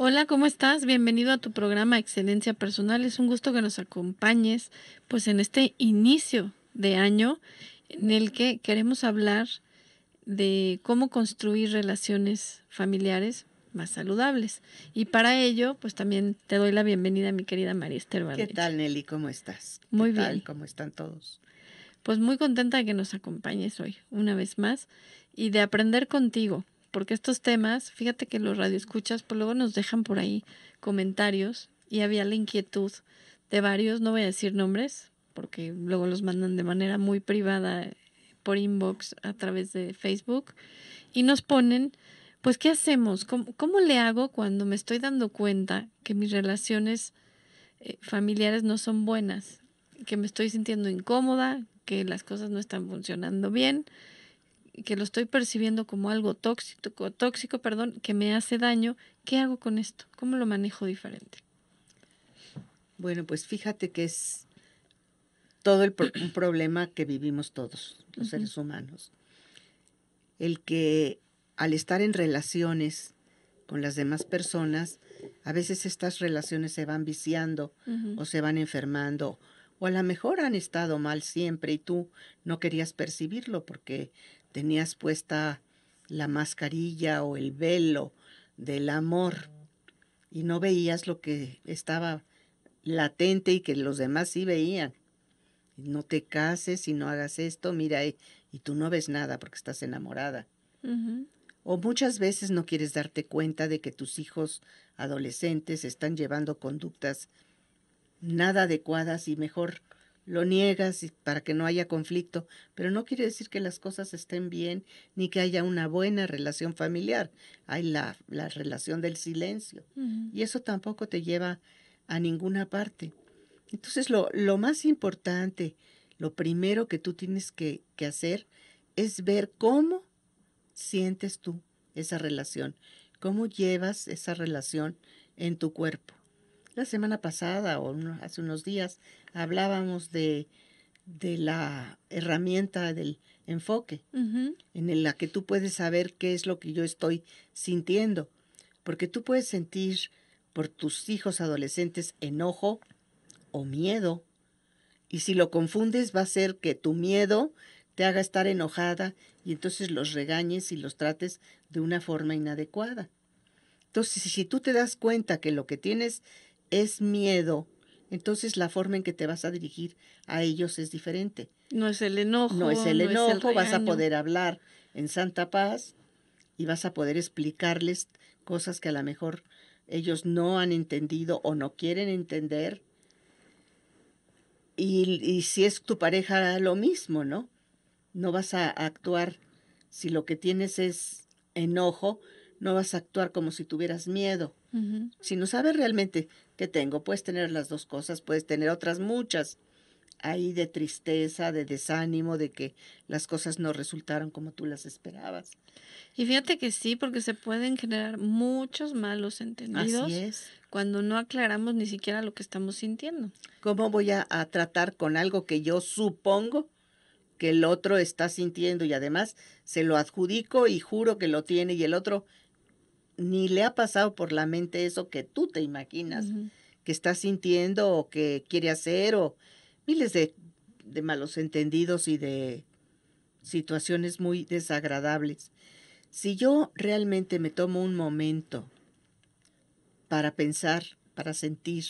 Hola, ¿cómo estás? Bienvenido a tu programa Excelencia Personal. Es un gusto que nos acompañes pues en este inicio de año en el que queremos hablar de cómo construir relaciones familiares más saludables. Y para ello, pues también te doy la bienvenida, mi querida María Esther ¿Qué tal, Nelly? ¿Cómo estás? Muy ¿Qué bien. Tal? ¿Cómo están todos? Pues muy contenta de que nos acompañes hoy, una vez más, y de aprender contigo, porque estos temas, fíjate que los radioescuchas, pues luego nos dejan por ahí comentarios y había la inquietud de varios, no voy a decir nombres, porque luego los mandan de manera muy privada eh, por inbox a través de Facebook y nos ponen, pues, ¿qué hacemos? ¿Cómo, le hago cuando me estoy dando cuenta que mis relaciones eh, familiares no son buenas, que me estoy sintiendo incómoda, que las cosas no están funcionando bien? que lo estoy percibiendo como algo tóxico, tóxico, perdón, que me hace daño, ¿qué hago con esto? ¿Cómo lo manejo diferente? Bueno, pues fíjate que es todo el un problema que vivimos todos, los seres humanos. El que al estar en relaciones con las demás personas, a veces estas relaciones se van viciando o se van enfermando, o a lo mejor han estado mal siempre y tú no querías percibirlo porque tenías puesta la mascarilla o el velo del amor y no veías lo que estaba latente y que los demás sí veían. No te cases y no hagas esto, mira, eh, y, tú no ves nada porque estás enamorada. O muchas veces no quieres darte cuenta de que tus hijos adolescentes están llevando conductas nada adecuadas y mejor lo niegas para que no haya conflicto, pero no quiere decir que las cosas estén bien ni que haya una buena relación familiar. Hay la, relación del silencio y eso tampoco te lleva a ninguna parte. Entonces lo, más importante, lo primero que tú tienes que hacer es ver cómo sientes tú esa relación, cómo llevas esa relación en tu cuerpo la semana pasada o hace unos días hablábamos de, de la herramienta del enfoque, en la que tú puedes saber qué es lo que yo estoy sintiendo, porque tú puedes sentir por tus hijos adolescentes enojo o miedo, y si lo confundes va a ser que tu miedo te haga estar enojada y entonces los regañes y los trates de una forma inadecuada. Entonces, si tú te das cuenta que lo que tienes es miedo, entonces la forma en que te vas a dirigir a ellos es diferente. No es el enojo. No es el enojo, vas a poder hablar en Santa Paz y vas a poder explicarles cosas que a lo mejor ellos no han entendido o no quieren entender. Y, y si es tu pareja, lo mismo, ¿no? No vas a actuar si lo que tienes es enojo, no vas a actuar como si tuvieras miedo. Si no sabes realmente qué tengo, puedes tener las dos cosas, puedes tener otras muchas. Ahí de tristeza, de desánimo, de que las cosas no resultaron como tú las esperabas. Y fíjate que sí, porque se pueden generar muchos malos entendidos Así es. cuando no aclaramos ni siquiera lo que estamos sintiendo. ¿Cómo voy a tratar con algo que yo supongo que el otro está sintiendo y además se lo adjudico y juro que lo tiene y el otro ni le ha pasado por la mente eso que tú te imaginas, que está sintiendo o que quiere hacer o miles de, malos entendidos y de situaciones muy desagradables. Si yo realmente me tomo un momento para pensar, para sentir,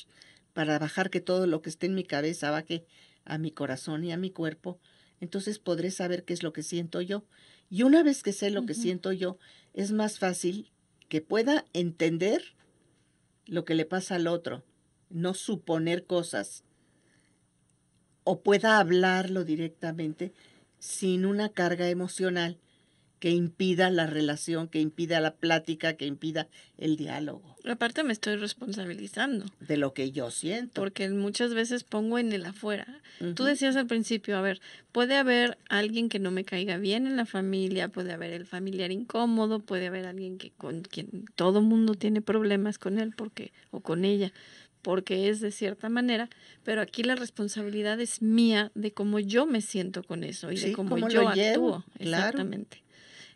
para bajar que todo lo que esté en mi cabeza baje a mi corazón y a mi cuerpo, entonces podré saber qué es lo que siento yo. Y una vez que sé lo que siento yo, es más fácil que pueda entender lo que le pasa al otro, no suponer cosas, o pueda hablarlo directamente sin una carga emocional que impida la relación, que impida la plática, que impida el diálogo. Aparte me estoy responsabilizando. De lo que yo siento. Porque muchas veces pongo en el afuera. Tú decías al principio, a ver, puede haber alguien que no me caiga bien en la familia, puede haber el familiar incómodo, puede haber alguien que con quien todo mundo tiene problemas con él porque o con ella porque es de cierta manera, pero aquí la responsabilidad es mía de cómo yo me siento con eso y de cómo, yo actúo. Exactamente.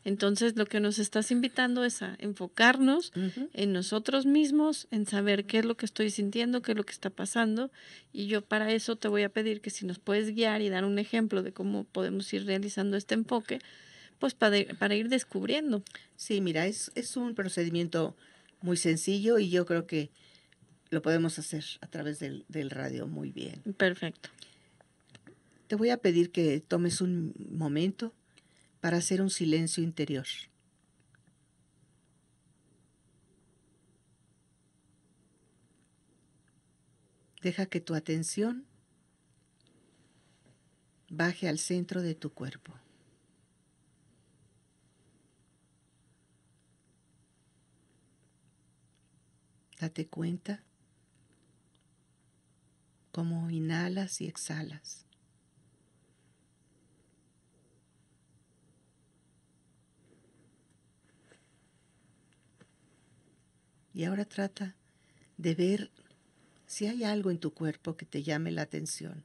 Entonces, lo que nos estás invitando es a enfocarnos en nosotros mismos, en saber qué es lo que estoy sintiendo, qué es lo que está pasando. Y yo para eso te voy a pedir que si nos puedes guiar y dar un ejemplo de cómo podemos ir realizando este enfoque, pues para, ir descubriendo. Sí, mira, es, un procedimiento muy sencillo y yo creo que lo podemos hacer a través del radio muy bien. Perfecto. Te voy a pedir que tomes un momento para hacer un silencio interior. Deja que tu atención baje al centro de tu cuerpo. Date cuenta cómo inhalas y exhalas. Y ahora trata de ver si hay algo en tu cuerpo que te llame la atención,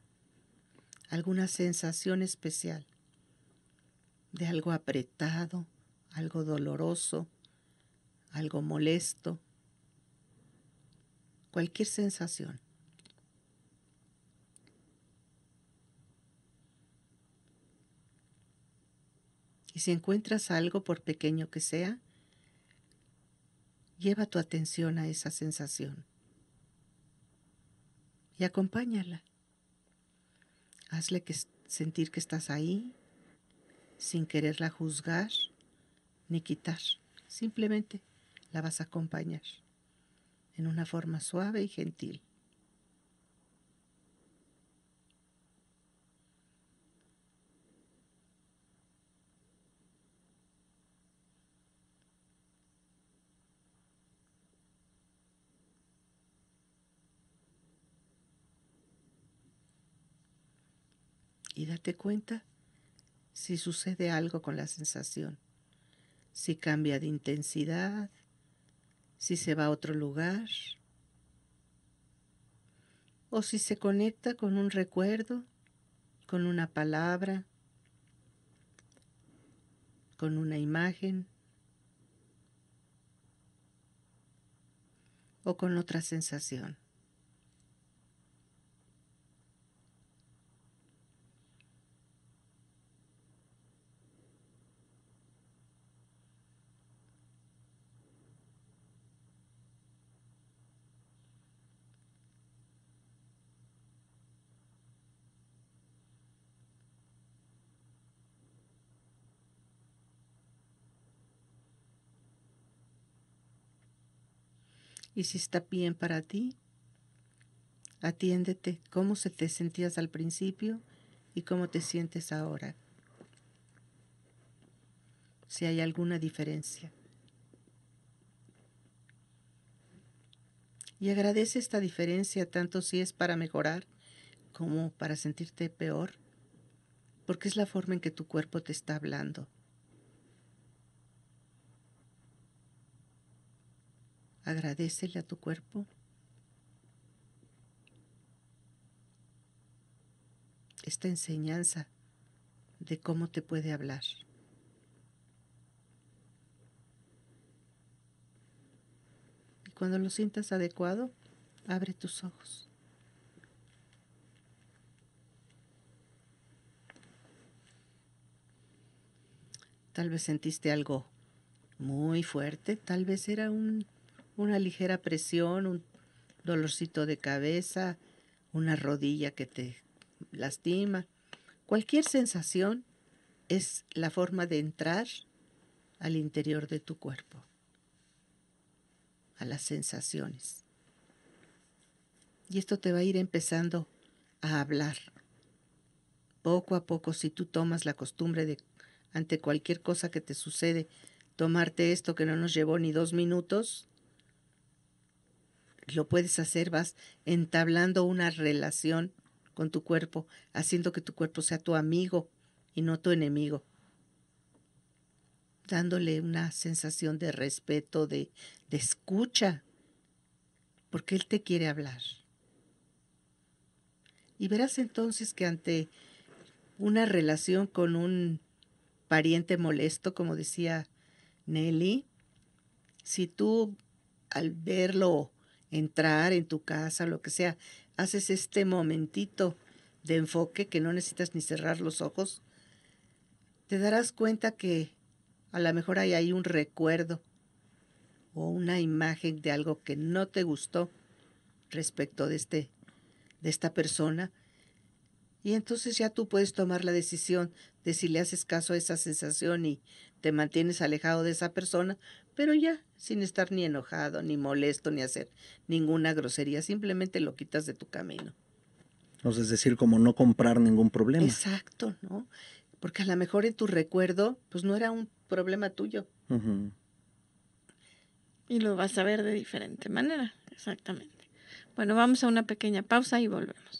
alguna sensación especial de algo apretado, algo doloroso, algo molesto, cualquier sensación. Y si encuentras algo, por pequeño que sea, Lleva tu atención a esa sensación y acompáñala. Hazle que sentir que estás ahí sin quererla juzgar ni quitar. Simplemente la vas a acompañar en una forma suave y gentil. y date cuenta si sucede algo con la sensación, si cambia de intensidad, si se va a otro lugar, o si se conecta con un recuerdo, con una palabra, con una imagen, o con otra sensación. y si está bien para ti, atiéndete cómo se te sentías al principio y cómo te sientes ahora. Si hay alguna diferencia. Y agradece esta diferencia tanto si es para mejorar como para sentirte peor, porque es la forma en que tu cuerpo te está hablando. Agradecele a tu cuerpo. Esta enseñanza de cómo te puede hablar. Y cuando lo sientas adecuado, abre tus ojos. Tal vez sentiste algo muy fuerte, tal vez era un una ligera presión, un dolorcito de cabeza, una rodilla que te lastima. Cualquier sensación es la forma de entrar al interior de tu cuerpo, a las sensaciones. Y esto te va a ir empezando a hablar. Poco a poco, si tú tomas la costumbre de, ante cualquier cosa que te sucede, tomarte esto que no nos llevó ni dos minutos, lo puedes hacer, vas entablando una relación con tu cuerpo, haciendo que tu cuerpo sea tu amigo y no tu enemigo, dándole una sensación de respeto, de, de escucha, porque Él te quiere hablar. Y verás entonces que ante una relación con un pariente molesto, como decía Nelly, si tú al verlo entrar en tu casa, lo que sea, haces este momentito de enfoque que no necesitas ni cerrar los ojos, te darás cuenta que a lo mejor hay ahí un recuerdo o una imagen de algo que no te gustó respecto de este de esta persona y entonces ya tú puedes tomar la decisión de si le haces caso a esa sensación y te mantienes alejado de esa persona pero ya, sin estar ni enojado, ni molesto, ni hacer ninguna grosería, simplemente lo quitas de tu camino. O sea, es decir, como no comprar ningún problema. Exacto, ¿no? Porque a lo mejor en tu recuerdo, pues no era un problema tuyo. Y lo vas a ver de diferente manera, exactamente. Bueno, vamos a una pequeña pausa y volvemos.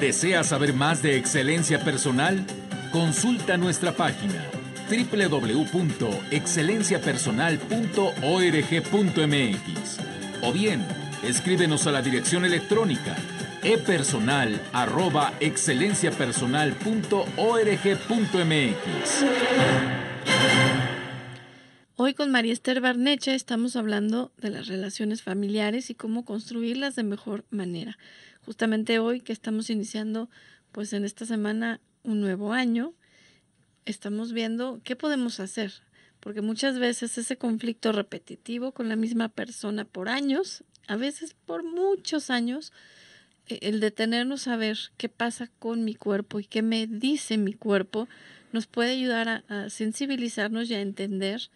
¿Deseas saber más de excelencia personal? Consulta nuestra página www.excelenciapersonal.org.mx o bien escríbenos a la dirección electrónica epersonal@excelenciapersonal.org.mx. Hoy con María Esther Barnecha estamos hablando de las relaciones familiares y cómo construirlas de mejor manera. Justamente hoy que estamos iniciando, pues en esta semana, un nuevo año, estamos viendo qué podemos hacer, porque muchas veces ese conflicto repetitivo con la misma persona por años, a veces por muchos años, e-, el detenernos a ver qué pasa con mi cuerpo y qué me dice mi cuerpo, nos puede ayudar a, sensibilizarnos y a entender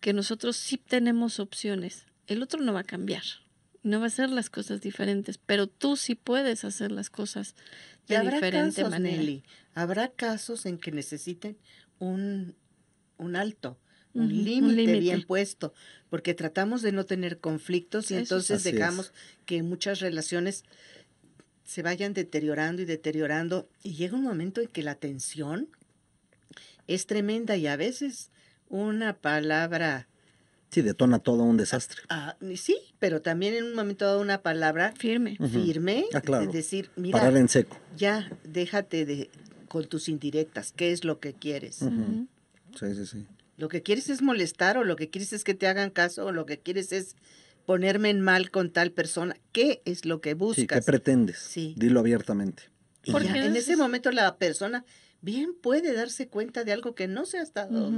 que nosotros sí tenemos opciones. El otro no va a cambiar, no va a hacer las cosas diferentes, pero tú sí puedes hacer las cosas de diferente casos, manera. habrá casos en que necesiten un, alto, un límite bien puesto, porque tratamos de no tener conflictos y entonces dejamos que muchas relaciones se vayan deteriorando y deteriorando y llega un momento en que la tensión es tremenda y a veces una palabra... Sí, detona todo un desastre. Ah, sí, pero también en un momento dado una palabra firme. Firme, ah, claro. es decir, mira, Parar en seco. ya déjate de con tus indirectas, ¿qué es lo que quieres? Sí, sí, sí. Lo que quieres es molestar o lo que quieres es que te hagan caso o lo que quieres es ponerme en mal con tal persona. ¿Qué es lo que buscas? Sí, ¿qué pretendes? Sí. Dilo abiertamente. Porque en ese momento la persona bien puede darse cuenta de algo que no se ha estado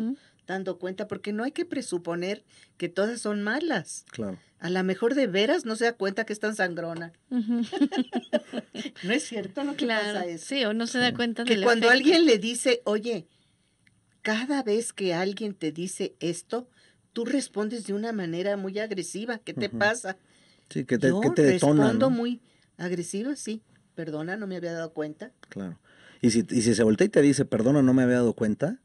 dando cuenta, porque no hay que presuponer que todas son malas. Claro. A lo mejor de veras no se da cuenta que es tan sangrona. no es cierto pasa eso. Sí, o no se da cuenta de Que cuando alguien le dice, oye, cada vez que alguien te dice esto, tú respondes de una manera muy agresiva. ¿Qué te pasa? Sí, que te, detona, respondo muy agresiva, sí. Perdona, no me había dado cuenta. Claro. Y si, se voltea y te dice, perdona, no me había dado cuenta,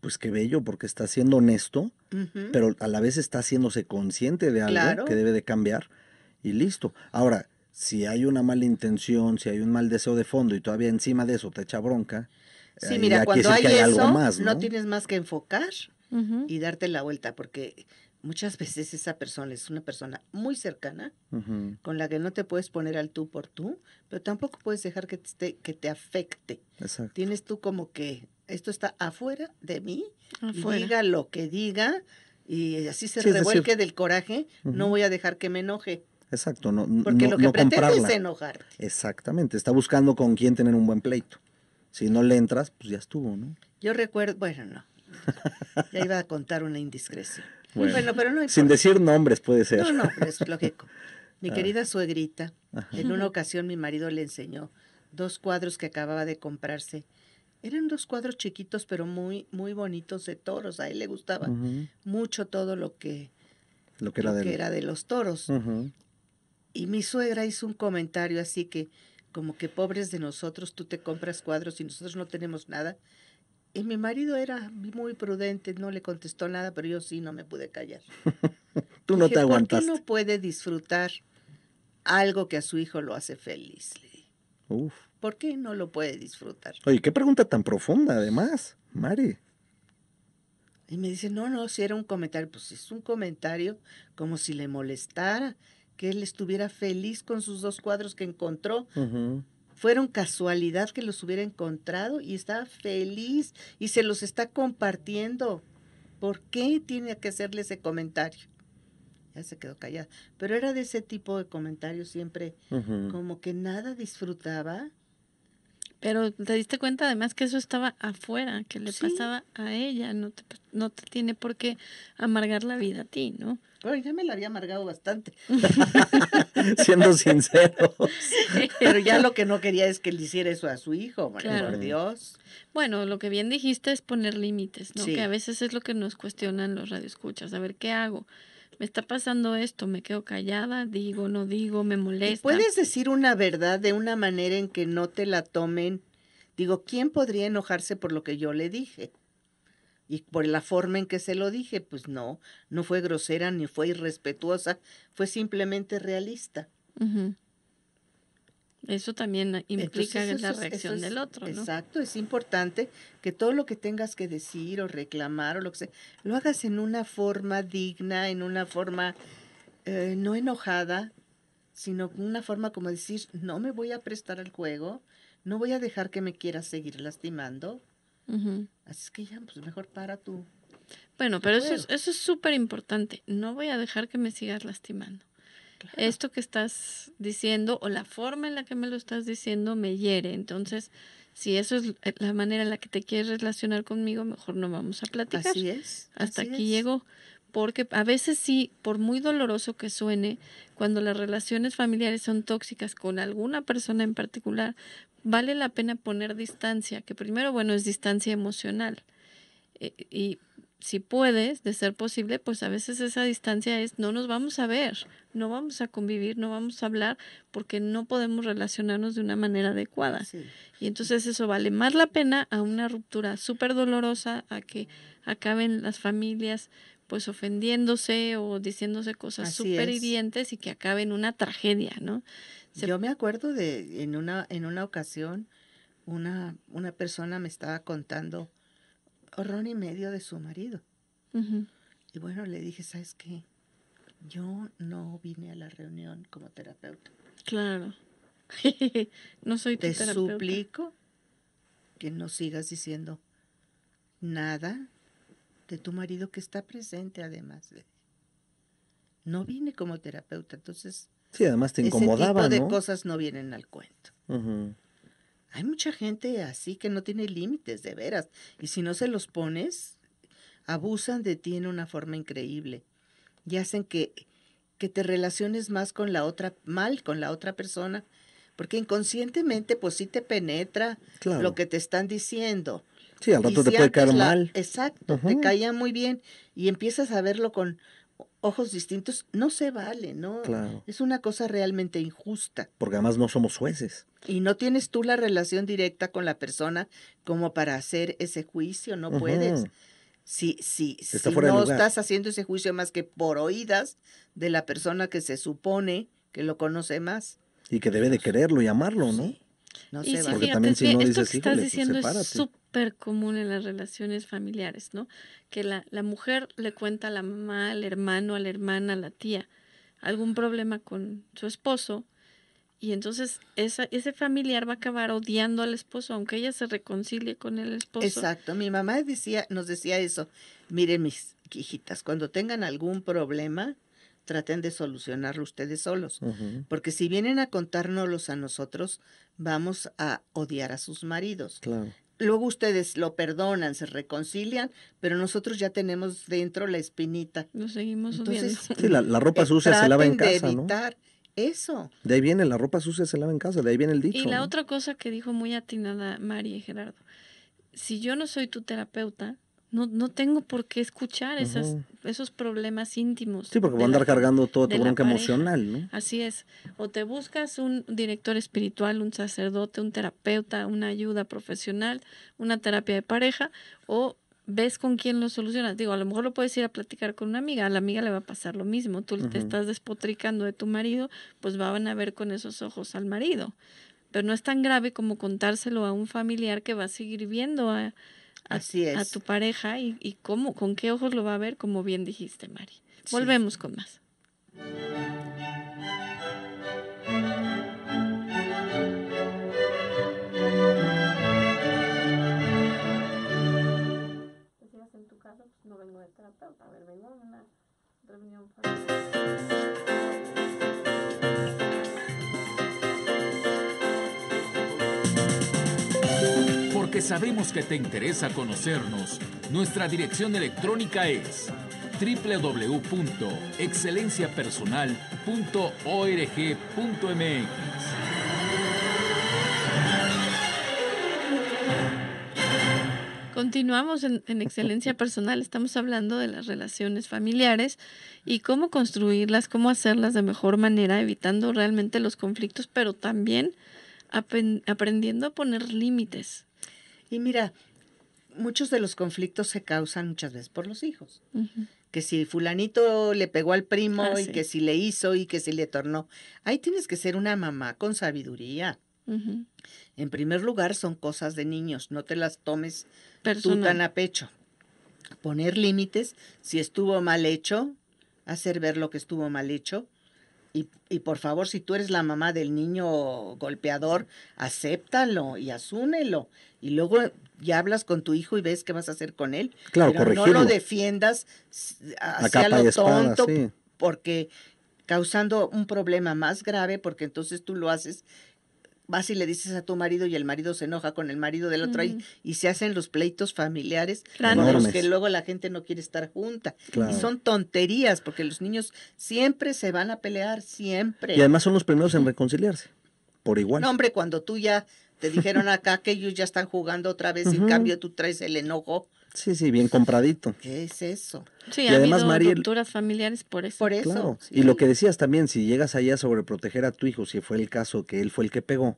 pues qué bello, porque está siendo honesto, pero a la vez está haciéndose consciente de algo que debe de cambiar y listo. Ahora, si hay una mala intención, si hay un mal deseo de fondo y todavía encima de eso te echa bronca. Sí, mira, cuando hay, eso, más, ¿no? tienes más que enfocar y darte la vuelta, porque muchas veces esa persona es una persona muy cercana, con la que no te puedes poner al tú por tú, pero tampoco puedes dejar que te, que te afecte. Tienes tú como que esto está afuera de mí, diga lo que diga y así se revuelque del coraje, no voy a dejar que me enoje. Exacto, no, Porque lo que pretende es enojar. Exactamente, está buscando con quién tener un buen pleito. Si no le entras, pues ya estuvo, ¿no? Yo recuerdo, bueno, no, Ya iba a contar una indiscreción. Sin decir nombres puede ser. No, no, es lógico. Mi ah. querida suegrita, en una ocasión mi marido le enseñó dos cuadros que acababa de comprarse. Eran dos cuadros chiquitos, pero muy, muy bonitos de toros. A él le gustaba mucho todo lo que, lo que, era, de... los toros. Y mi suegra hizo un comentario así que, como que pobres de nosotros, tú te compras cuadros y nosotros no tenemos nada. Y mi marido era muy prudente, no le contestó nada, pero yo sí no me pude callar. Tú no te aguantaste. ¿Por qué no puede disfrutar algo que a su hijo lo hace feliz? Uf. ¿Por qué no lo puede disfrutar? Oye, qué pregunta tan profunda, además, Mari. Y me dice, no, no, si era un comentario, pues es un comentario como si le molestara, que él estuviera feliz con sus dos cuadros que encontró fueron casualidad que los hubiera encontrado y está feliz y se los está compartiendo. ¿Por qué tiene que hacerle ese comentario? Ya se quedó callada. Pero era de ese tipo de comentarios siempre, como que nada disfrutaba pero te diste cuenta además que eso estaba afuera, que le pasaba a ella, no te, pues, no te tiene por qué amargar la vida a ti, ¿no? Bueno, ya me la había amargado bastante. Siendo sincero. Pero ya lo que no quería es que le hiciera eso a su hijo, claro. por Dios. Bueno, lo que bien dijiste es poner límites, ¿no? Que a veces es lo que nos cuestionan los radioescuchas. A ver, ¿qué hago? me está pasando esto, me quedo callada, digo, no digo, me molesta. Puedes decir una verdad de una manera en que no te la tomen. Digo, ¿quién podría enojarse por lo que yo le dije? Y por la forma en que se lo dije, pues no, no fue grosera ni fue irrespetuosa, fue simplemente realista. Eso también implica la reacción del otro, ¿no? Exacto, es importante que todo lo que tengas que decir o reclamar o lo que sea, lo hagas en una forma digna, en una forma eh, no enojada, sino una forma como decir, no me voy a prestar al juego, no voy a dejar que me quieras seguir lastimando. Así que ya, pues mejor para tú. Bueno, pero eso es, eso es súper importante. No voy a dejar que me sigas lastimando. Esto que estás diciendo o la forma en la que me lo estás diciendo me hiere. Entonces, si eso es la manera en la que te quieres relacionar conmigo, mejor no vamos a platicar. Así es. Hasta aquí llego. Porque a veces sí, por muy doloroso que suene, cuando las relaciones familiares son tóxicas con alguna persona en particular, vale la pena poner distancia, que primero, bueno, es distancia emocional. Eh, y si puedes, de ser posible, pues a veces esa distancia es no nos vamos a ver, no vamos a convivir, no vamos a hablar porque no podemos relacionarnos de una manera adecuada. Y entonces eso vale más la pena a una ruptura súper dolorosa, a que acaben las familias pues ofendiéndose o diciéndose cosas súper hirientes y que acaben una tragedia, ¿no? Yo me acuerdo de en una, en una ocasión una, una persona me estaba contando horror y medio de su marido. Y bueno, le dije, ¿sabes qué? Yo no vine a la reunión como terapeuta. Claro. no soy Te suplico que no sigas diciendo nada de tu marido que está presente además de... No vine como terapeuta, entonces... Sí, además te incomodaba, tipo ¿no? de cosas no vienen al cuento. Hay mucha gente así que no tiene límites, de veras. Y si no se los pones, abusan de ti en una forma increíble. Y hacen que, que te relaciones más con la otra, mal con la otra persona. Porque inconscientemente, pues sí te penetra lo que te están diciendo. Sí, al rato te puede caer mal. Exacto, te caía muy bien. Y empiezas a verlo con ojos distintos. No se vale, ¿no? Es una cosa realmente injusta. Porque además no somos jueces. Y no tienes tú la relación directa con la persona como para hacer ese juicio, no puedes. Si, si, si no estás haciendo ese juicio más que por oídas de la persona que se supone que lo conoce más. Y que debe de quererlo y amarlo, ¿no? No sé, también si esto que estás pues diciendo es súper común en las relaciones familiares, ¿no? Que la, la mujer le cuenta a la mamá, al hermano, a la hermana, a la tía algún problema con su esposo y entonces esa, ese familiar va a acabar odiando al esposo, aunque ella se reconcilie con el esposo. Exacto, mi mamá decía, nos decía eso, miren mis hijitas, cuando tengan algún problema, traten de solucionarlo ustedes solos, porque si vienen a contárnoslo a nosotros, vamos a odiar a sus maridos. Claro. Luego ustedes lo perdonan, se reconcilian, pero nosotros ya tenemos dentro la espinita. Nos seguimos Entonces, la, ropa eh, sucia se lava en casa, eso. De ahí viene la ropa sucia se lava en casa, de ahí viene el dicho. Y la otra cosa que dijo muy atinada María y Gerardo, si yo no soy tu terapeuta, no, no tengo por qué escuchar esas, esos problemas íntimos. Sí, porque va a andar cargando toda tu bronca emocional, ¿no? Así es. O te buscas un director espiritual, un sacerdote, un terapeuta, una ayuda profesional, una terapia de pareja, o ves con quién lo solucionas. Digo, a lo mejor lo puedes ir a platicar con una amiga, a la amiga le va a pasar lo mismo, tú te estás despotricando de tu marido, pues van a ver con esos ojos al marido. Pero no es tan grave como contárselo a un familiar que va a seguir viendo a, Así a tu pareja y, cómo, con qué ojos lo va a ver, como bien dijiste, Mari. Volvemos con más. Porque sabemos que te interesa conocernos, nuestra dirección electrónica es www.excelenciapersonal.org.mx. Continuamos en, excelencia personal, estamos hablando de las relaciones familiares y cómo construirlas, cómo hacerlas de mejor manera, evitando realmente los conflictos, pero también aprendiendo a poner límites. Y mira, muchos de los conflictos se causan muchas veces por los hijos. Que si fulanito le pegó al primo ah, y que si le hizo y que si le tornó. Ahí tienes que ser una mamá con sabiduría en primer lugar, son cosas de niños, no te las tomes tú tan a pecho. Poner límites, si estuvo mal hecho, hacer ver lo que estuvo mal hecho. Y, por favor, si tú eres la mamá del niño golpeador, acéptalo y asúnelo Y luego ya hablas con tu hijo y ves qué vas a hacer con él. Claro, no lo defiendas hacia tonto, porque causando un problema más grave, porque entonces tú lo haces vas y le dices a tu marido y el marido se enoja con el marido del otro y, se hacen los pleitos familiares los que luego la gente no quiere estar junta. Y son tonterías porque los niños siempre se van a pelear, siempre. Y además son los primeros en reconciliarse, por igual. No, hombre, cuando tú ya te dijeron acá que ellos ya están jugando otra vez, y en cambio tú traes el enojo Sí, sí, bien compradito. ¿Qué es eso? Sí, y ha además, rupturas familiares por eso. Por eso. Y lo que decías también, si llegas allá a sobreproteger a tu hijo, si fue el caso que él fue el que pegó,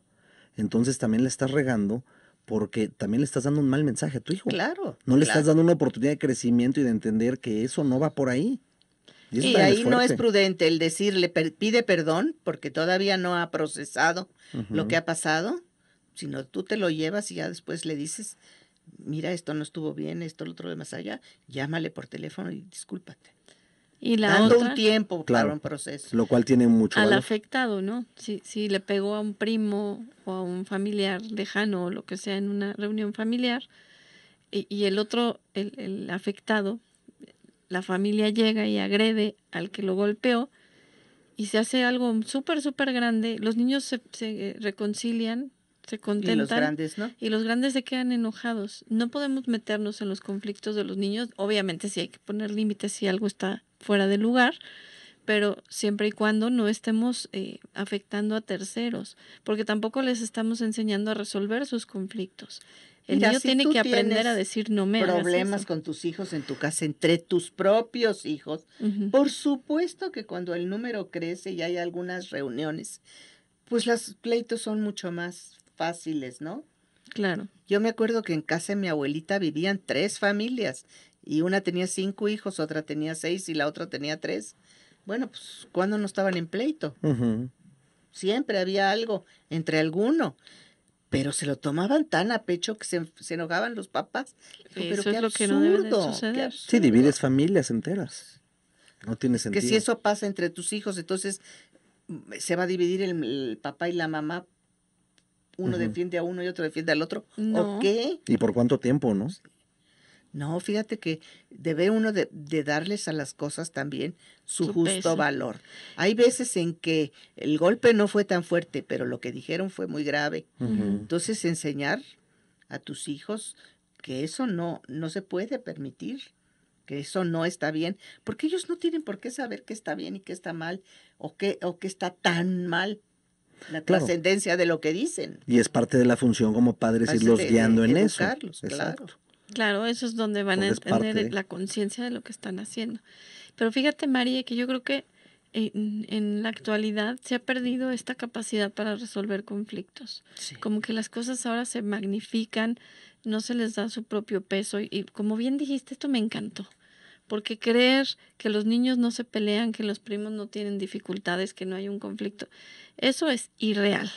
entonces también le estás regando porque también le estás dando un mal mensaje a tu hijo. Claro. No le estás dando una oportunidad de crecimiento y de entender que eso no va por ahí. Y, ahí no es prudente el decirle, pide perdón, porque todavía no ha procesado lo que ha pasado, sino tú te lo llevas y ya después le dices, mira, esto no estuvo bien, esto, lo otro de más allá, llámale por teléfono y discúlpate. Y la Dando un tiempo claro, un proceso. Lo cual tiene mucho Al afectado, ¿no? Si, si le pegó a un primo o a un familiar lejano o lo que sea en una reunión familiar y, el otro, el, afectado, la familia llega y agrede al que lo golpeó y se hace algo súper, súper grande. Los niños se, se reconcilian se Y los grandes, ¿no? Y los grandes se quedan enojados. No podemos meternos en los conflictos de los niños. Obviamente sí hay que poner límites si algo está fuera de lugar, pero siempre y cuando no estemos eh, afectando a terceros, porque tampoco les estamos enseñando a resolver sus conflictos. El niño tiene que aprender a decir no me problemas con tus hijos en tu casa entre tus propios hijos. Por supuesto que cuando el número crece y hay algunas reuniones, pues los pleitos son mucho más fáciles, ¿no? Claro. Yo me acuerdo que en casa de mi abuelita vivían tres familias y una tenía cinco hijos, otra tenía seis y la otra tenía tres. Bueno, pues cuando no estaban en pleito. Siempre había algo entre alguno. Pero se lo tomaban tan a pecho que se, se enojaban los papás. pero qué absurdo, que no Sí, divides familias enteras. No tiene sentido. Que si eso pasa entre tus hijos, entonces mm, se va a dividir el papá y la mamá uno defiende a uno y otro defiende al otro. ¿O qué? ¿Y por cuánto tiempo, no? No, fíjate que debe uno de, darles a las cosas también su, justo valor. Hay veces en que el golpe no fue tan fuerte, pero lo que dijeron fue muy grave. Entonces, enseñar a tus hijos que eso no, no se puede permitir, que eso no está bien, porque ellos no tienen por qué saber qué está bien y qué está mal, o qué, o qué está tan mal la trascendencia de lo que dicen. Y es parte de la función como padres irlos guiando en eso. Claro. eso es donde van a tener la conciencia de lo que están haciendo. Pero fíjate, María, que yo creo que en, la actualidad se ha perdido esta capacidad para resolver conflictos. Como que las cosas ahora se magnifican, no se les da su propio peso. Y, y como bien dijiste, esto me encantó porque creer que los niños no se pelean, que los primos no tienen dificultades, que no hay un conflicto, eso es irreal.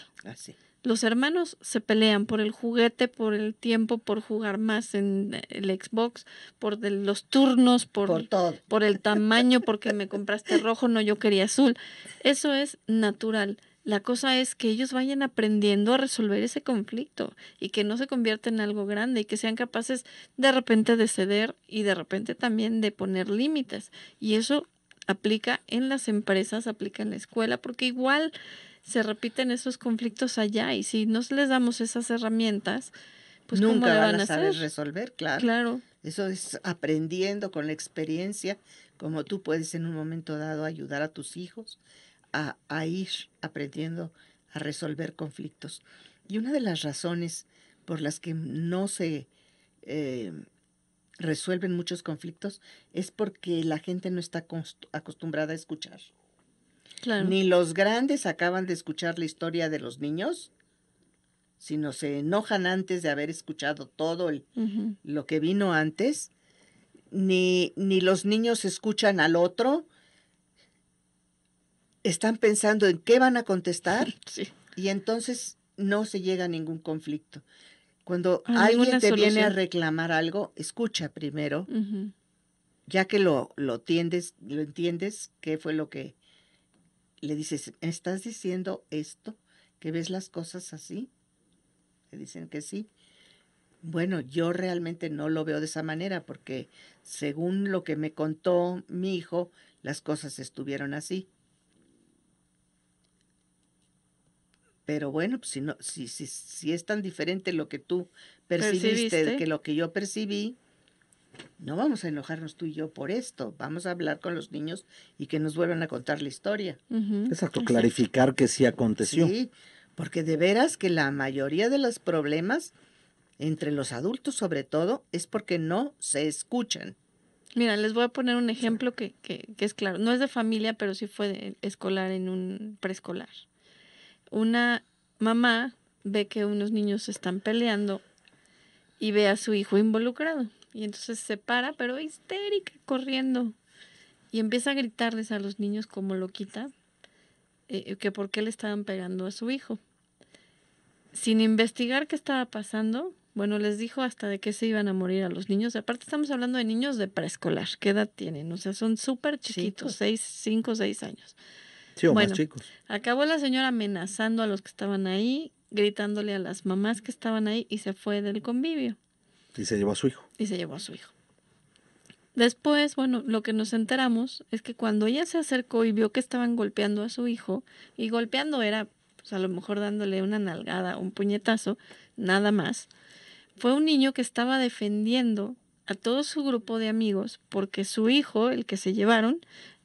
Los hermanos se pelean por el juguete, por el tiempo, por jugar más en el Xbox, por los turnos, por, por el tamaño, porque me compraste rojo, no yo quería azul. Eso es natural. La cosa es que ellos vayan aprendiendo a resolver ese conflicto y que no se convierta en algo grande y que sean capaces de repente de ceder y de repente también de poner límites. Y eso aplica en las empresas, aplica en la escuela, porque igual se repiten esos conflictos allá y si no les damos esas herramientas, pues nunca van, a saber resolver, claro. Claro. Eso es aprendiendo con la experiencia, como tú puedes en un momento dado ayudar a tus hijos a, ir aprendiendo a resolver conflictos. Y una de las razones por las que no se eh, resuelven muchos conflictos es porque la gente no está acostumbrada a escuchar. Ni los grandes acaban de escuchar la historia de los niños, sino se enojan antes de haber escuchado todo lo que vino antes, ni, ni los niños escuchan al otro, están pensando en qué van a contestar y entonces no se llega a ningún conflicto. Cuando alguien te viene a reclamar algo, escucha primero, ya que lo, lo, tiendes, lo entiendes, qué fue lo que le dices, ¿estás diciendo esto? ¿Que ves las cosas así? Te dicen que sí. Bueno, yo realmente no lo veo de esa manera porque según lo que me contó mi hijo, las cosas estuvieron así. Pero bueno, pues, si, no, si, es tan diferente lo que tú percibiste, que lo que yo percibí, no vamos a enojarnos tú y yo por esto, vamos a hablar con los niños y que nos vuelvan a contar la historia. Exacto, clarificar que sí aconteció. Sí, porque de veras que la mayoría de los problemas, entre los adultos sobre todo, es porque no se escuchan. Mira, les voy a poner un ejemplo que, es claro, no es de familia, pero sí fue de, escolar en un preescolar una mamá ve que unos niños están peleando y ve a su hijo involucrado. Y entonces se para, pero histérica, corriendo. Y empieza a gritarles a los niños como loquita eh, que por qué le estaban pegando a su hijo. Sin investigar qué estaba pasando, bueno, les dijo hasta de qué se iban a morir a los niños. Aparte estamos hablando de niños de preescolar. ¿Qué edad tienen? O sea, son súper chiquitos, pues. cinco o seis años bueno, Acabó la señora amenazando a los que estaban ahí, gritándole a las mamás que estaban ahí y se fue del convivio. Y se llevó a su hijo. Y se llevó a su hijo. Después, bueno, lo que nos enteramos es que cuando ella se acercó y vio que estaban golpeando a su hijo, y golpeando era, pues a lo mejor dándole una nalgada, un puñetazo, nada más, fue un niño que estaba defendiendo a todo su grupo de amigos porque su hijo, el que se llevaron,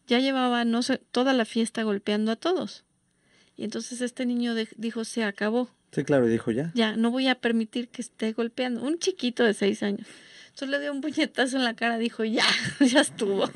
ya llevaba no sé, toda la fiesta golpeando a todos. Y entonces este niño dijo, se acabó. Sí, claro, dijo ya. Ya, no voy a permitir que esté golpeando. Un chiquito de seis años. Entonces le dio un puñetazo en la cara, dijo, ya, ya estuvo.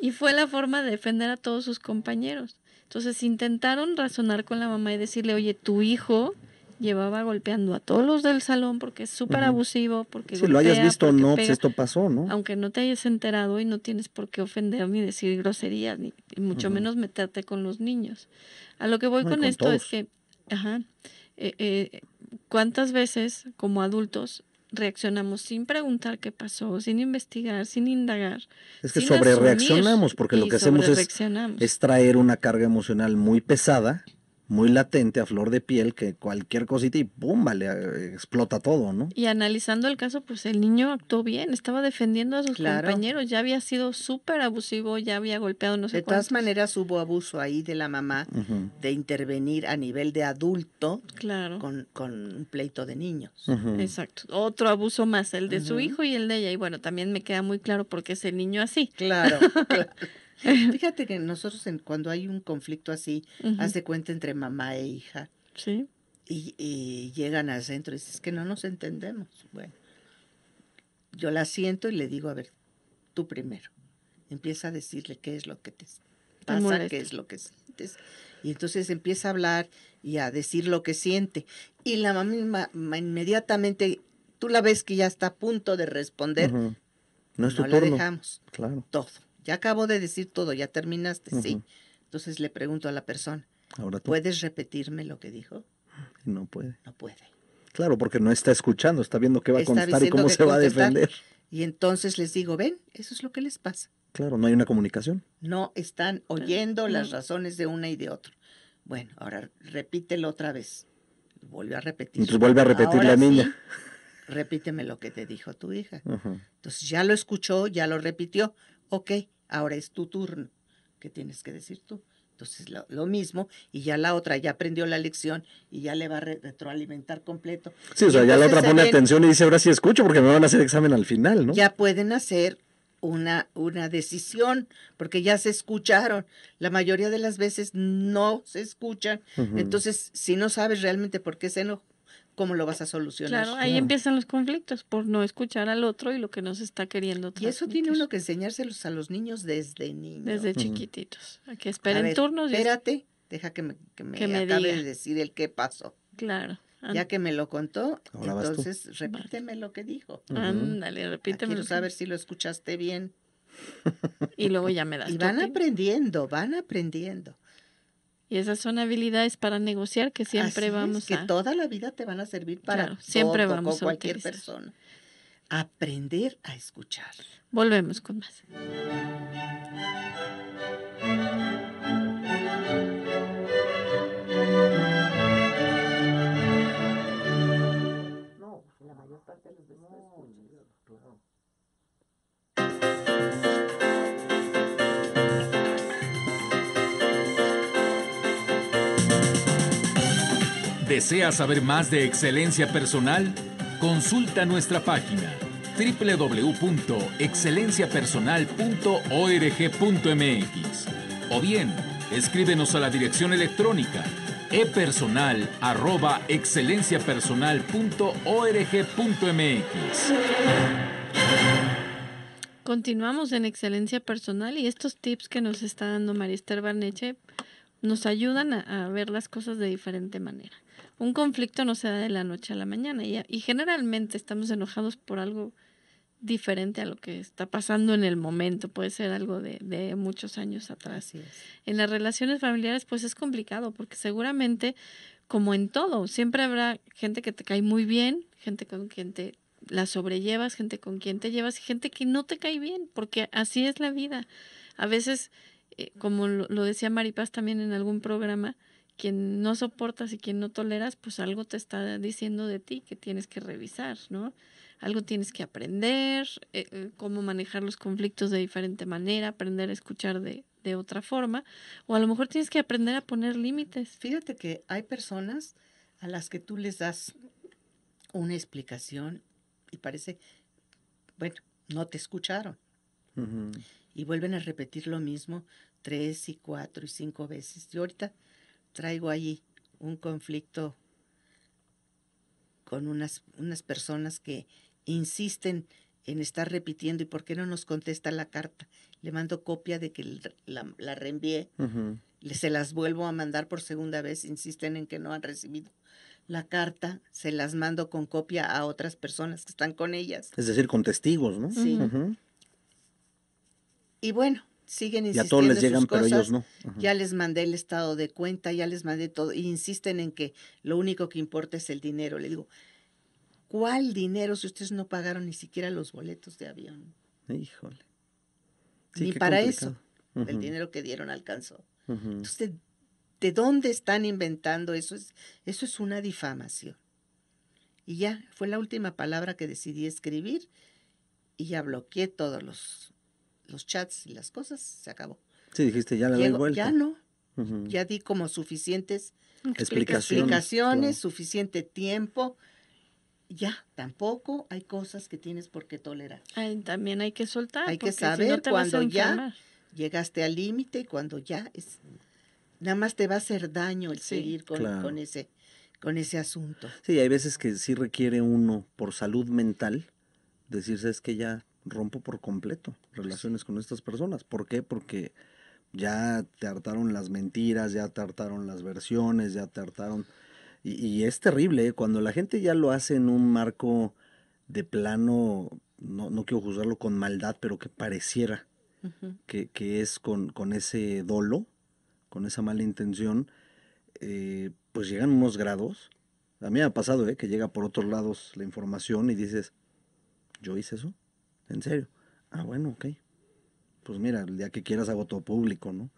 Y fue la forma de defender a todos sus compañeros. Entonces intentaron razonar con la mamá y decirle, oye, tu hijo llevaba golpeando a todos los del salón porque es súper abusivo, porque... Si lo hayas visto no, si pues esto pasó, ¿no? Aunque no te hayas enterado y no tienes por qué ofender ni decir groserías, ni mucho menos meterte con los niños. A lo que voy con, esto es que, ajá, eh, eh, ¿cuántas veces como adultos reaccionamos sin preguntar qué pasó, sin investigar, sin indagar. Es que sobre reaccionamos, porque lo que hacemos es, es, traer una carga emocional muy pesada muy latente, a flor de piel, que cualquier cosita y ¡pum! Vale, eh, explota todo, ¿no? Y analizando el caso, pues el niño actuó bien, estaba defendiendo a sus compañeros, ya había sido súper abusivo, ya había golpeado no sé De todas maneras hubo abuso ahí de la mamá de intervenir a nivel de adulto claro. con, con un pleito de niños. Exacto. Otro abuso más, el de su hijo y el de ella. Y bueno, también me queda muy claro por qué es el niño así. claro. Fíjate que nosotros cuando hay un conflicto así, Hace cuenta entre mamá e hija. Sí. Y, llegan al centro y dices, es que no nos entendemos. Bueno, yo la siento y le digo, a ver, tú primero. Empieza a decirle qué es lo que te pasa, qué es lo que sientes. Y entonces empieza a hablar y a decir lo que siente. Y la mamá inmediatamente, tú la ves que ya está a punto de responder. No es dejamos. Claro. Todo ya acabo de decir todo, ya terminaste, sí. Entonces le pregunto a la persona, ¿puedes repetirme lo que dijo? No puede. No puede. Claro, porque no está escuchando, está viendo qué va a contestar y cómo se va a defender. Y entonces les digo, ven, eso es lo que les pasa. Claro, no hay una comunicación. No están oyendo las razones de una y de otro. Bueno, ahora repítelo otra vez. Vuelve a repetir. Entonces vuelve a repetir la niña. repíteme lo que te dijo tu hija. Entonces ya lo escuchó, ya lo repitió. Ok, ahora es tu turno. ¿Qué tienes que decir tú? Entonces, lo, mismo, y ya la otra ya aprendió la lección y ya le va a retroalimentar completo. Sí, o sea, ya la otra pone atención y dice, ahora sí escucho porque me van a hacer examen al final, ¿no? Ya pueden hacer una, una decisión porque ya se escucharon. La mayoría de las veces no se escuchan. Entonces, si no sabes realmente por qué se no cómo lo vas a solucionar. Claro, ahí empiezan los conflictos por no escuchar al otro y lo que nos está queriendo. Transmitir. Y eso tiene uno que enseñárselos a los niños desde niños. Desde chiquititos. A esperen turnos. Espérate, deja que me, acabe de decir el qué pasó. Claro. Ya que me lo contó, entonces repíteme lo que dijo. Ándale, ah, repíteme. Quiero saber si lo escuchaste bien. y luego ya me das. Y van aprendiendo, van aprendiendo. Y esas son habilidades para negociar que siempre vamos a... Que toda la vida te van a servir para claro, siempre vamos con cualquier persona. Aprender a escuchar. Volvemos con más. ¿Desea saber más de excelencia personal? Consulta nuestra página www.excelenciapersonal.org.mx o bien escríbenos a la dirección electrónica epersonal@excelenciapersonal.org.mx. Continuamos en excelencia personal y estos tips que nos está dando Marister Barneche nos ayudan a ver las cosas de diferente manera un conflicto no se da de la noche a la mañana y, y generalmente estamos enojados por algo diferente a lo que está pasando en el momento, puede ser algo de, muchos años atrás. En las relaciones familiares pues es complicado porque seguramente como en todo, siempre habrá gente que te cae muy bien, gente con quien te la sobrellevas, gente con quien te llevas y gente que no te cae bien, porque así es la vida. A veces, eh, como lo, lo, decía Maripaz también en algún programa, quien no soportas y quien no toleras, pues algo te está diciendo de ti que tienes que revisar, ¿no? Algo tienes que aprender, eh, eh, cómo manejar los conflictos de diferente manera, aprender a escuchar de, de otra forma, o a lo mejor tienes que aprender a poner límites. Fíjate que hay personas a las que tú les das una explicación y parece, bueno, no te escucharon. Y vuelven a repetir lo mismo tres y cuatro y cinco veces. y ahorita traigo ahí un conflicto con unas, unas personas que insisten en estar repitiendo y por qué no nos contesta la carta. Le mando copia de que la, la reenvié, se las vuelvo a mandar por segunda vez, insisten en que no han recibido la carta, se las mando con copia a otras personas que están con ellas. Es decir, con testigos, ¿no? Sí. Y bueno, siguen insistiendo. todos les llegan, pero ellos no. Ya les mandé el estado de cuenta, ya les mandé todo, y e insisten en que lo único que importa es el dinero. Le digo, ¿cuál dinero si ustedes no pagaron ni siquiera los boletos de avión? Híjole. ni para eso. El dinero que dieron alcanzó. Entonces, ¿de, dónde están inventando eso? Es, eso es una difamación. Y ya fue la última palabra que decidí escribir y ya bloqueé todos los los chats y las cosas, se acabó. Sí, dijiste, ya la doy vuelta. Ya no, ya di como suficientes explicaciones, explicaciones suficiente tiempo. Ya, tampoco hay cosas que tienes por qué tolerar. también hay que soltar. Hay que saber cuando ya llegaste al límite y cuando ya es... Nada más te va a hacer daño el seguir con, con ese con ese asunto. Sí, hay veces que sí requiere uno, por salud mental, decirse es que ya rompo por completo relaciones con estas personas. ¿Por qué? Porque ya te hartaron las mentiras, ya te hartaron las versiones, ya te hartaron... Y, es terrible, ¿eh? cuando la gente ya lo hace en un marco de plano, no, no quiero juzgarlo con maldad, pero que pareciera que, que, es con, con, ese dolo, con esa mala intención, eh, pues llegan unos grados. A mí me ha pasado ¿eh? que llega por otros lados la información y dices, ¿yo hice eso? ¿En serio? Ah, bueno, ok. Pues mira, el día que quieras hago todo público, ¿no?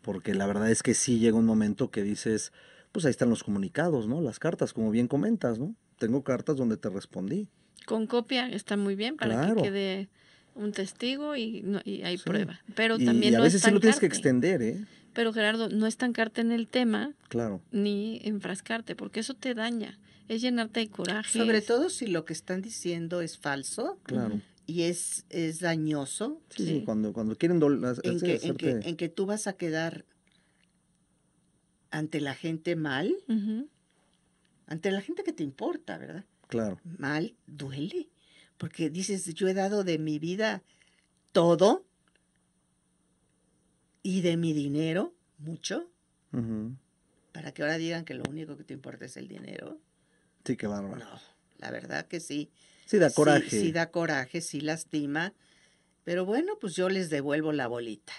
Porque la verdad es que sí llega un momento que dices, pues ahí están los comunicados, ¿no? Las cartas, como bien comentas, ¿no? Tengo cartas donde te respondí. Con copia está muy bien para que quede un testigo y, hay prueba. Pero también a veces lo tienes que extender, ¿eh? Pero Gerardo, no estancarte en el tema, claro. ni enfrascarte, porque eso te daña. Es llenarte de coraje. Sobre todo si lo que están diciendo es falso. Claro y es, es dañoso. Sí, cuando, cuando quieren en, que, tú vas a quedar ante la gente mal, ante la gente que te importa, ¿verdad? Claro. Mal duele, porque dices, yo he dado de mi vida todo y de mi dinero mucho, para que ahora digan que lo único que te importa es el dinero. Sí, qué bárbaro. No, la verdad que sí. Sí, da coraje. Sí, da coraje, sí lastima. Pero bueno, pues yo les devuelvo la bolita.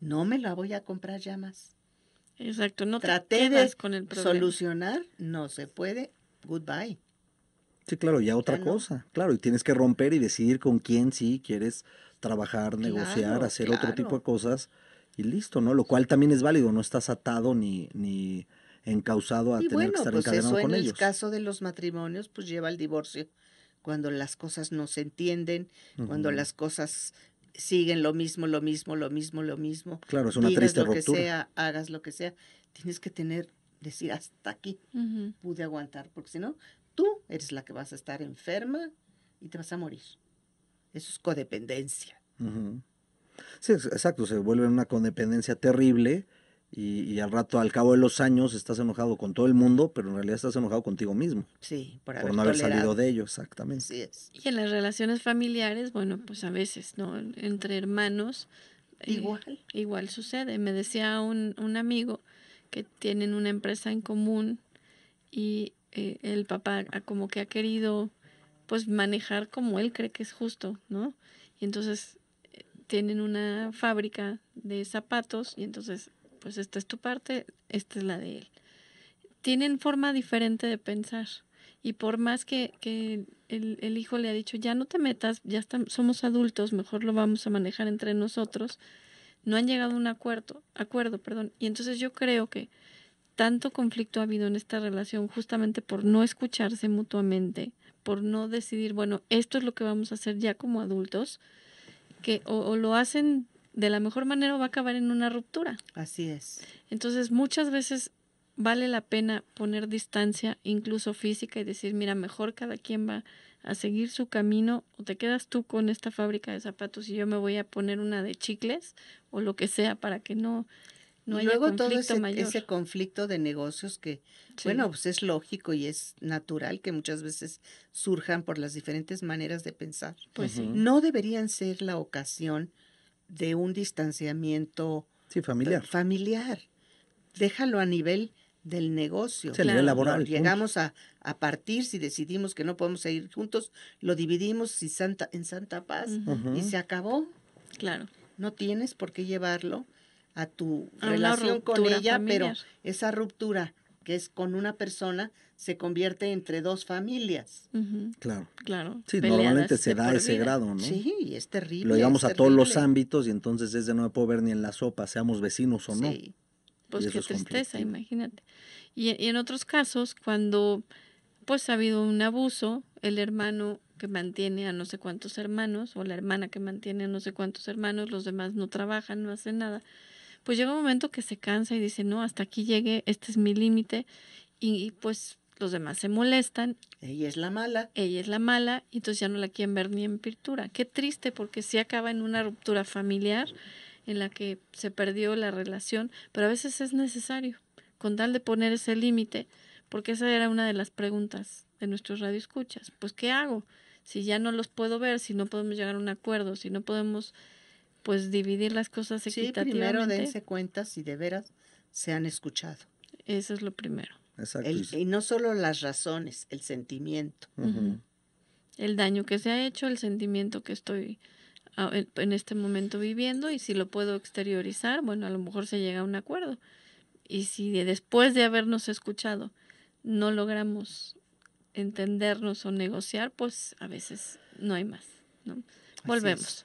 No me la voy a comprar ya más. Exacto, no Traté de con el solucionar, no se puede, goodbye. Sí, claro, ya otra cosa, claro, y tienes que romper y decidir con quién sí quieres trabajar, negociar, hacer otro tipo de cosas y listo, ¿no? Lo cual también es válido, no estás atado ni, ni encausado a tener que estar pues eso en el caso de los matrimonios, pues lleva al divorcio. Cuando las cosas no se entienden, cuando las cosas siguen lo mismo, lo mismo, lo mismo, lo mismo. Claro, es una triste lo que sea, hagas lo que sea, tienes que tener, decir hasta aquí pude aguantar, porque si no, tú eres la que vas a estar enferma y te vas a morir. Eso es codependencia. Sí, exacto, se vuelve una codependencia terrible y, al rato, al cabo de los años, estás enojado con todo el mundo, pero en realidad estás enojado contigo mismo. Sí, por, haber por no haber salido de ello, exactamente. Sí, Y en las relaciones familiares, bueno, pues a veces, ¿no? Entre hermanos. Eh, igual. igual sucede. Me decía un, amigo que tienen una empresa en común y eh, el papá como que ha querido pues manejar como él cree que es justo, ¿no? Y entonces eh, tienen una fábrica de zapatos y entonces pues esta es tu parte, esta es la de él. Tienen forma diferente de pensar. Y por más que, el, hijo le ha dicho, ya no te metas, ya somos adultos, mejor lo vamos a manejar entre nosotros, no han llegado a un acuerdo, acuerdo perdón. y entonces yo creo que tanto conflicto ha habido en esta relación justamente por no escucharse mutuamente, por no decidir, bueno, esto es lo que vamos a hacer ya como adultos, que o lo hacen de la mejor manera va a acabar en una ruptura. Así es. Entonces, muchas veces vale la pena poner distancia, incluso física, y decir, mira, mejor cada quien va a seguir su camino, o te quedas tú con esta fábrica de zapatos y yo me voy a poner una de chicles o lo que sea para que no, no haya conflicto todo ese, ese conflicto de negocios que, bueno, pues es lógico y es natural que muchas veces surjan por las diferentes maneras de pensar. Pues sí. No deberían ser la ocasión de un distanciamiento familiar. Eh, familiar. Déjalo a nivel del negocio. laboral. Llegamos a, partir si decidimos que no podemos seguir juntos, lo dividimos si Santa, en Santa Paz y se acabó. Claro. No tienes por qué llevarlo a tu relación con ella, pero esa ruptura que es con una persona, se convierte entre dos familias. Claro. Claro. Sí, normalmente se da ese grado, ¿no? Sí, es terrible. Lo llevamos a todos los ámbitos y entonces desde no me puedo ver ni en la sopa, seamos vecinos o no. Sí. Pues qué tristeza, imagínate. Y, en otros casos, cuando pues ha habido un abuso, el hermano que mantiene a no sé cuántos hermanos o la hermana que mantiene a no sé cuántos hermanos, los demás no trabajan, no hacen nada pues llega un momento que se cansa y dice, no, hasta aquí llegué, este es mi límite, y, pues los demás se molestan. Ella es la mala. Ella es la mala, y entonces ya no la quieren ver ni en pintura. Qué triste, porque sí acaba en una ruptura familiar en la que se perdió la relación, pero a veces es necesario, con tal de poner ese límite, porque esa era una de las preguntas de nuestros radioescuchas. Pues, ¿qué hago? Si ya no los puedo ver, si no podemos llegar a un acuerdo, si no podemos pues dividir las cosas equitativamente. Sí, primero dense cuenta si de veras se han escuchado. Eso es lo primero. Exacto. y no solo las razones, el sentimiento. El daño que se ha hecho, el sentimiento que estoy ah, en este momento viviendo y si lo puedo exteriorizar, bueno, a lo mejor se llega a un acuerdo. Y si después de habernos escuchado no logramos entendernos o negociar, pues a veces no hay más. Volvemos.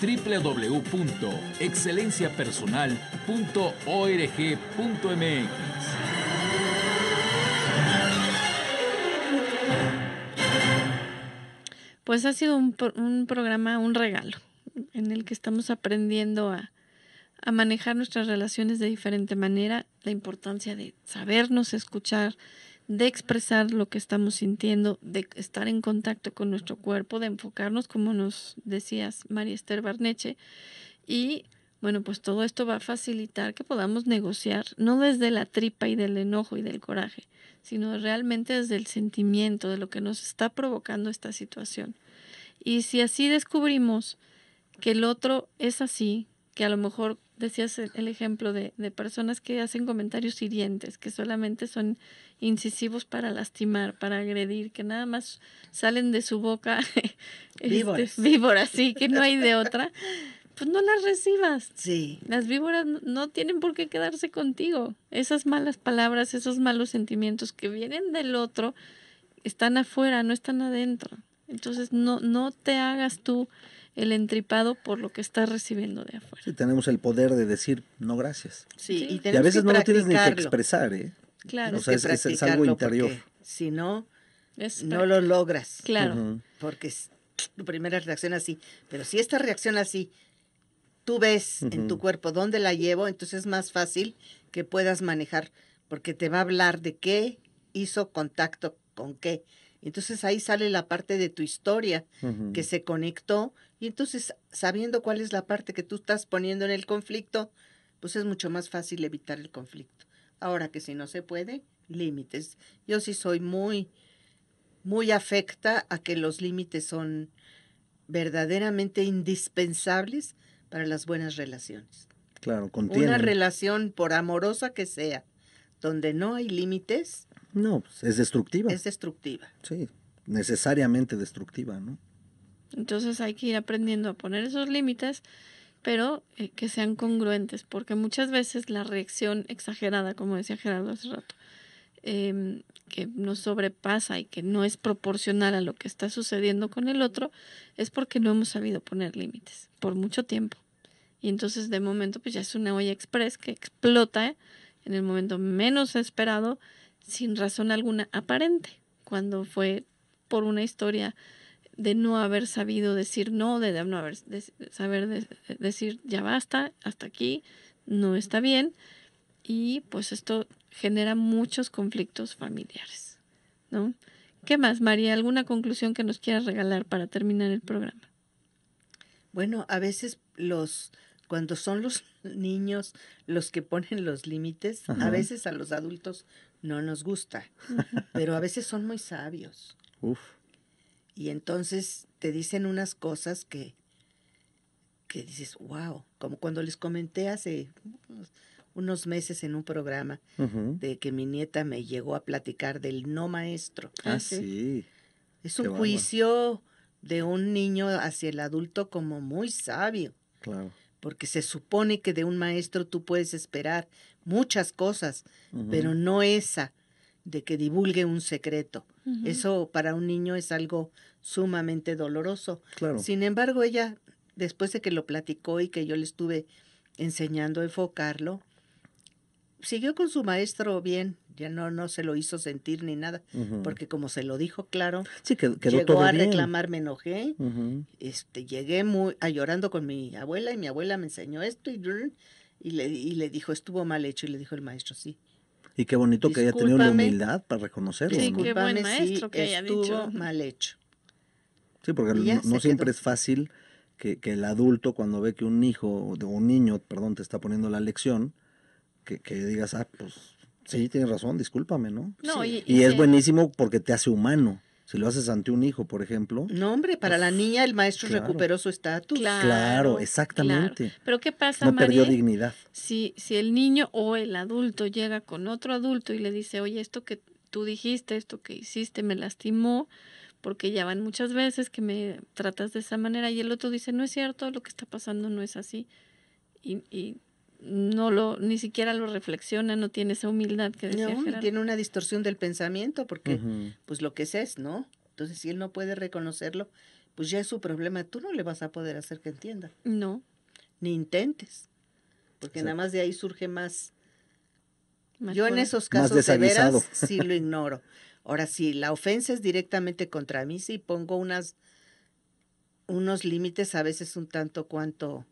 www.excelenciapersonal.org.mx. Pues ha sido un, programa, un regalo, en el que estamos aprendiendo a, a manejar nuestras relaciones de diferente manera, la importancia de sabernos escuchar, de expresar lo que estamos sintiendo, de estar en contacto con nuestro cuerpo, de enfocarnos, como nos decías María Esther Barneche, y bueno, pues todo esto va a facilitar que podamos negociar, no desde la tripa y del enojo y del coraje, sino realmente desde el sentimiento de lo que nos está provocando esta situación. Y si así descubrimos que el otro es así, que a lo mejor decías el, ejemplo de, personas que hacen comentarios hirientes, que solamente son incisivos para lastimar, para agredir, que nada más salen de su boca este, víboras, sí, que no hay de otra, pues no las recibas. Sí. Las víboras no tienen por qué quedarse contigo. Esas malas palabras, esos malos sentimientos que vienen del otro, están afuera, no están adentro. Entonces no, no te hagas tú el entripado por lo que estás recibiendo de afuera. Sí, tenemos el poder de decir no gracias. Sí, Y, a veces no lo tienes ni que expresar, ¿eh? Claro, o es, es, algo interior. Si no, no lo logras. Claro. Porque es tu primera reacción así. Pero si esta reacción así tú ves en tu cuerpo dónde la llevo, entonces es más fácil que puedas manejar, porque te va a hablar de qué hizo contacto con qué. Entonces ahí sale la parte de tu historia que se conectó y entonces sabiendo cuál es la parte que tú estás poniendo en el conflicto, pues es mucho más fácil evitar el conflicto. Ahora que si no se puede, límites. Yo sí soy muy, muy afecta a que los límites son verdaderamente indispensables para las buenas relaciones. Claro, contiene. Una relación por amorosa que sea, donde no hay límites, no, pues, es destructiva. Es destructiva. Sí, necesariamente destructiva, ¿no? Entonces hay que ir aprendiendo a poner esos límites, pero eh, que sean congruentes, porque muchas veces la reacción exagerada, como decía Gerardo hace rato, em, que nos sobrepasa y que no es proporcional a lo que está sucediendo con el otro, es porque no hemos sabido poner límites por mucho tiempo. Y entonces de momento pues ya es una olla express que explota en el momento menos esperado sin razón alguna aparente, cuando fue por una historia de no haber sabido decir no, de no haber saber decir ya basta, hasta aquí, no está bien. Y pues esto genera muchos conflictos familiares, ¿no? ¿Qué más, María? ¿Alguna conclusión que nos quieras regalar para terminar el programa? Bueno, a veces los cuando son los niños los que ponen los límites, a veces a los adultos no nos gusta, pero a veces son muy sabios. Uf. Y entonces te dicen unas cosas que, que dices, wow, como cuando les comenté hace unos, meses en un programa de que mi nieta me llegó a platicar del no maestro. Ah, sí. Es un juicio de un niño hacia el adulto como muy sabio. Claro. Porque se supone que de un maestro tú puedes esperar muchas cosas, pero no esa de que divulgue un secreto. Eso para un niño es algo sumamente doloroso. Sin embargo, ella, después de que lo platicó y que yo le estuve enseñando a enfocarlo, siguió con su maestro bien, ya no, no se lo hizo sentir ni nada, porque como se lo dijo claro, sí, llegó a reclamar, me enojé, este, llegué muy, a llorando con mi abuela y mi abuela me enseñó esto y y le, y le dijo, estuvo mal hecho. Y le dijo el maestro, sí. Y qué bonito que haya tenido la humildad para reconocerlo. Sí, buen maestro que haya estuvo mal hecho. Sí, porque no, siempre es fácil que, el adulto cuando ve que un hijo o un niño, perdón, te está poniendo la lección, que, digas, ah, pues sí, tienes razón, discúlpame, ¿no? y, es buenísimo porque te hace humano. Si lo haces ante un hijo, por ejemplo. No, hombre, para la niña el maestro recuperó su estatus. Claro, exactamente. Pero ¿qué pasa, No perdió dignidad. Si, si el niño o el adulto llega con otro adulto y le dice, oye, esto que tú dijiste, esto que hiciste me lastimó, porque ya van muchas veces que me tratas de esa manera y el otro dice, no es cierto, lo que está pasando no es así. Y, y no lo ni siquiera lo reflexiona, no tiene esa humildad que decía no, tiene una distorsión del pensamiento porque pues lo que es es, ¿no? Entonces si él no puede reconocerlo, pues ya es su problema, tú no le vas a poder hacer que entienda. No. Ni intentes. Porque nada más de ahí surge más, Yo en esos casos severos, sí lo ignoro. Ahora si la ofensa es directamente contra mí, sí pongo unas unos límites a veces un tanto cuanto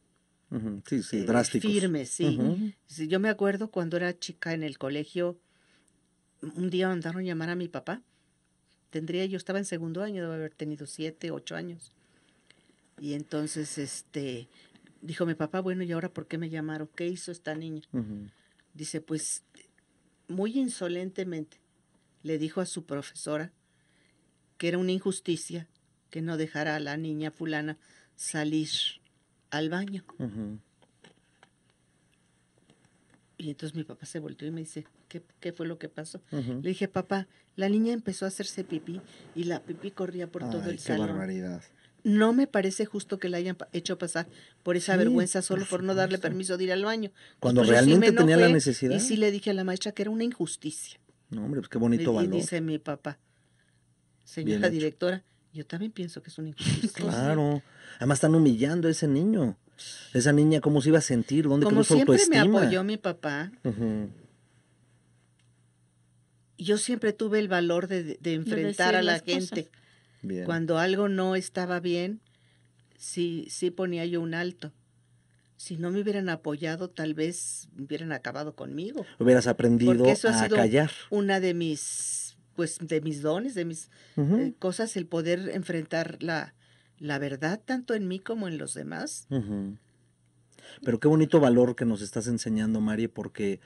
Sí, sí, eh, drástico. sí. Yo me acuerdo cuando era chica en el colegio, un día mandaron llamar a mi papá. Tendría, yo estaba en segundo año, debe haber tenido siete, ocho años. Y entonces, este, dijo mi papá, bueno, ¿y ahora por qué me llamaron? ¿Qué hizo esta niña? Dice, pues, muy insolentemente, le dijo a su profesora que era una injusticia que no dejara a la niña fulana salir al baño. Y entonces mi papá se volteó y me dice, ¿qué, fue lo que pasó? Le dije, papá, la niña empezó a hacerse pipí y la pipí corría por todo el qué Barbaridad. No me parece justo que la hayan hecho pasar por esa vergüenza solo por, no darle permiso de ir al baño. Cuando realmente tenía la necesidad. Y sí le dije a la maestra que era una injusticia. No, hombre, pues qué bonito valor. Y dice mi papá, señora directora, yo también pienso que es un injusticia. claro. Además están humillando a ese niño. Esa niña, ¿cómo se iba a sentir? ¿Dónde Como quedó Como siempre me apoyó mi papá. Yo siempre tuve el valor de, enfrentar a la gente. Cuando algo no estaba bien, sí, sí ponía yo un alto. Si no me hubieran apoyado, tal vez hubieran acabado conmigo. Hubieras aprendido a callar. Una de mis pues de mis dones, de mis eh, cosas, el poder enfrentar la, la, verdad tanto en mí como en los demás. Pero qué bonito valor que nos estás enseñando, María, porque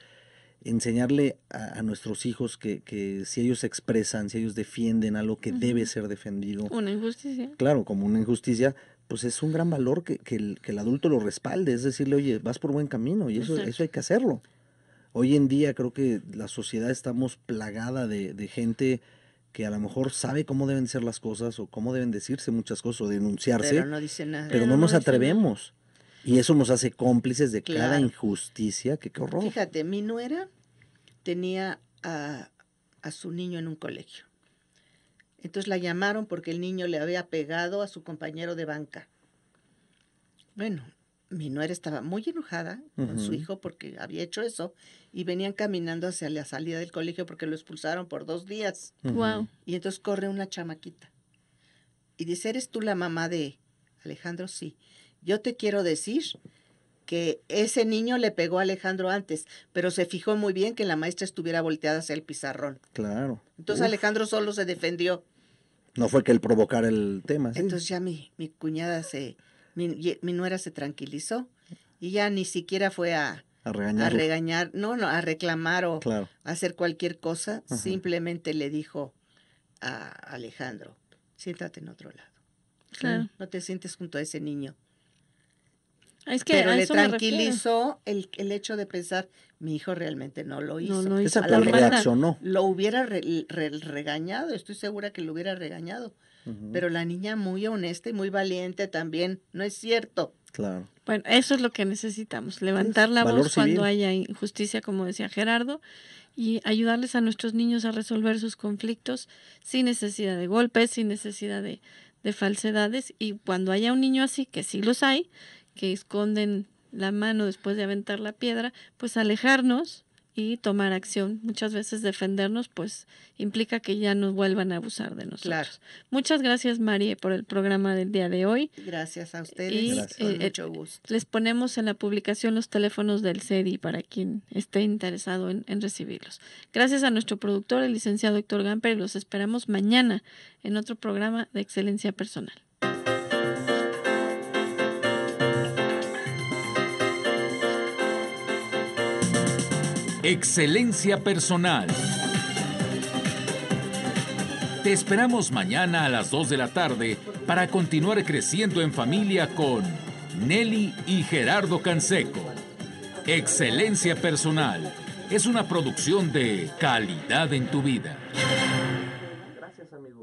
enseñarle a, nuestros hijos que, que, si ellos expresan, si ellos defienden algo que debe ser defendido. Una injusticia. Claro, como una injusticia, pues es un gran valor que, que, el, adulto lo respalde, es decirle, oye, vas por buen camino y eso, eso hay que hacerlo. Hoy en día creo que la sociedad estamos plagada de, gente que a lo mejor sabe cómo deben ser las cosas o cómo deben decirse muchas cosas o denunciarse, pero no, nos atrevemos. Y eso nos hace cómplices de cada injusticia, que qué horror. Fíjate, mi nuera tenía a, a, su niño en un colegio. Entonces la llamaron porque el niño le había pegado a su compañero de banca. Bueno, mi nuera estaba muy enojada con su hijo porque había hecho eso y venían caminando hacia la salida del colegio porque lo expulsaron por dos días. wow. Y entonces corre una chamaquita y dice, ¿eres tú la mamá de Alejandro? Sí. Yo te quiero decir que ese niño le pegó a Alejandro antes, pero se fijó muy bien que la maestra estuviera volteada hacia el pizarrón. Claro. Entonces Alejandro solo se defendió. No fue que él provocara el tema. Entonces ya mi cuñada se mi, nuera se tranquilizó y ya ni siquiera fue a, regañar. no, no, a reclamar o hacer cualquier cosa. Simplemente le dijo a Alejandro, siéntate en otro lado. No te sientes junto a ese niño. Es que Pero le tranquilizó el, hecho de pensar, mi hijo realmente no lo hizo. No no hizo. Esa a reaccionó. Lo hubiera regañado, estoy segura que lo hubiera regañado. Pero la niña muy honesta y muy valiente también, no es cierto. Claro. Bueno, eso es lo que necesitamos, levantar la voz cuando haya injusticia, como decía Gerardo, y ayudarles a nuestros niños a resolver sus conflictos sin necesidad de golpes, sin necesidad de, de falsedades. Y cuando haya un niño así, que sí los hay, que esconden la mano después de aventar la piedra, pues alejarnos y tomar acción. Muchas veces defendernos pues implica que ya nos vuelvan a abusar de nosotros. Muchas gracias María por el programa del día de hoy. Gracias a ustedes. Y, eh, eh, gusto. Les ponemos en la publicación los teléfonos del CEDI para quien esté interesado en, recibirlos. Gracias a nuestro productor, el licenciado Héctor Gamper, y los esperamos mañana en otro programa de excelencia personal. Excelencia Personal. Te esperamos mañana a las 2 de la tarde para continuar creciendo en familia con Nelly y Gerardo Canseco. Excelencia Personal es una producción de calidad en tu vida. Gracias, amigos.